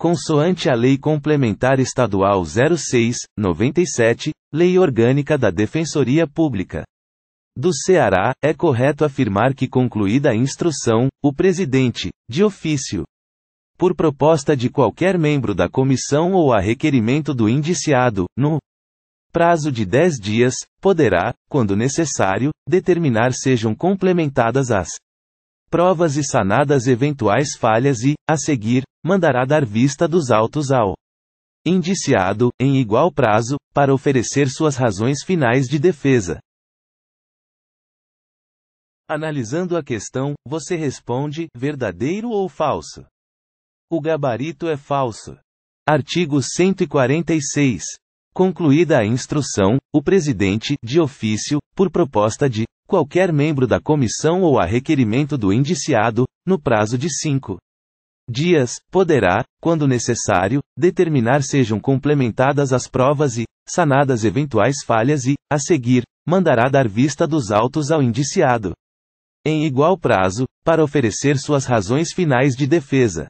Consoante a Lei Complementar Estadual 06, 97, Lei Orgânica da Defensoria Pública do Ceará, é correto afirmar que concluída a instrução, o presidente, de ofício, por proposta de qualquer membro da comissão ou a requerimento do indiciado, no prazo de 10 dias, poderá, quando necessário, determinar sejam complementadas as provas e sanadas eventuais falhas e, a seguir, mandará dar vista dos autos ao indiciado, em igual prazo, para oferecer suas razões finais de defesa. Analisando a questão, você responde: verdadeiro ou falso? O gabarito é falso. Artigo 146. Concluída a instrução, o presidente, de ofício, por proposta de qualquer membro da comissão ou a requerimento do indiciado, no prazo de cinco dias, poderá, quando necessário, determinar sejam complementadas as provas e, sanadas eventuais falhas e, a seguir, mandará dar vista dos autos ao indiciado. Em igual prazo, para oferecer suas razões finais de defesa.